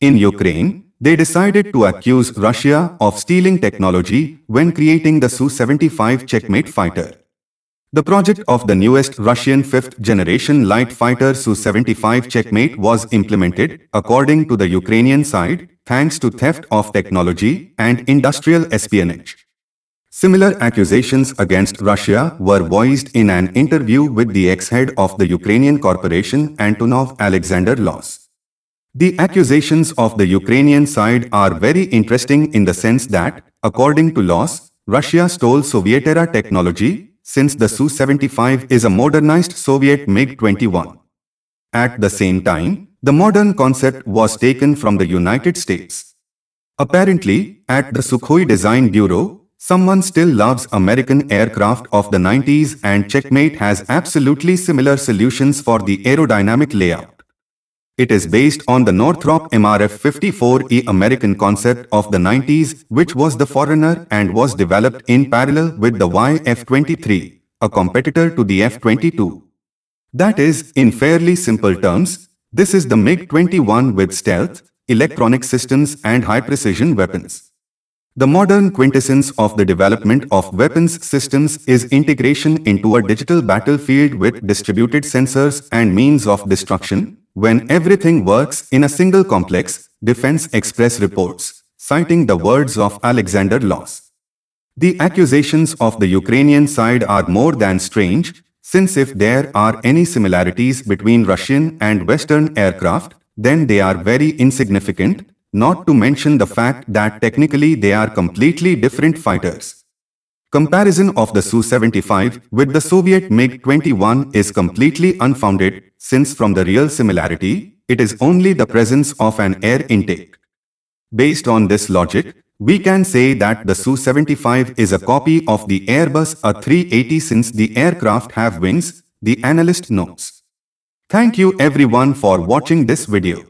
In Ukraine, they decided to accuse Russia of stealing technology when creating the Su-75 Checkmate fighter. The project of the newest Russian fifth-generation light fighter Su-75 Checkmate was implemented, according to the Ukrainian side, thanks to theft of technology and industrial espionage. Similar accusations against Russia were voiced in an interview with the ex-head of the Ukrainian corporation Antonov Alexander Loss. The accusations of the Ukrainian side are very interesting in the sense that, according to laws, Russia stole Soviet era technology, since the Su 75 is a modernized Soviet MiG 21. At the same time, the modern concept was taken from the United States. Apparently, at the Sukhoi Design Bureau, someone still loves American aircraft of the 90s and Checkmate has absolutely similar solutions for the aerodynamic layout. It is based on the Northrop MRF-54E American concept of the 90s, which was the Foreigner, and was developed in parallel with the YF-23, a competitor to the F-22. That is, in fairly simple terms, this is the MiG-21 with stealth, electronic systems and high-precision weapons. The modern quintessence of the development of weapons systems is integration into a digital battlefield with distributed sensors and means of destruction, when everything works in a single complex, Defense Express reports, citing the words of Alexander Loss, The accusations of the Ukrainian side are more than strange, since if there are any similarities between Russian and Western aircraft, then they are very insignificant, not to mention the fact that technically they are completely different fighters. Comparison of the Su-75 with the Soviet MiG-21 is completely unfounded, since from the real similarity, it is only the presence of an air intake. Based on this logic, we can say that the Su-75 is a copy of the Airbus A380 since the aircraft have wings, the analyst notes. Thank you everyone for watching this video.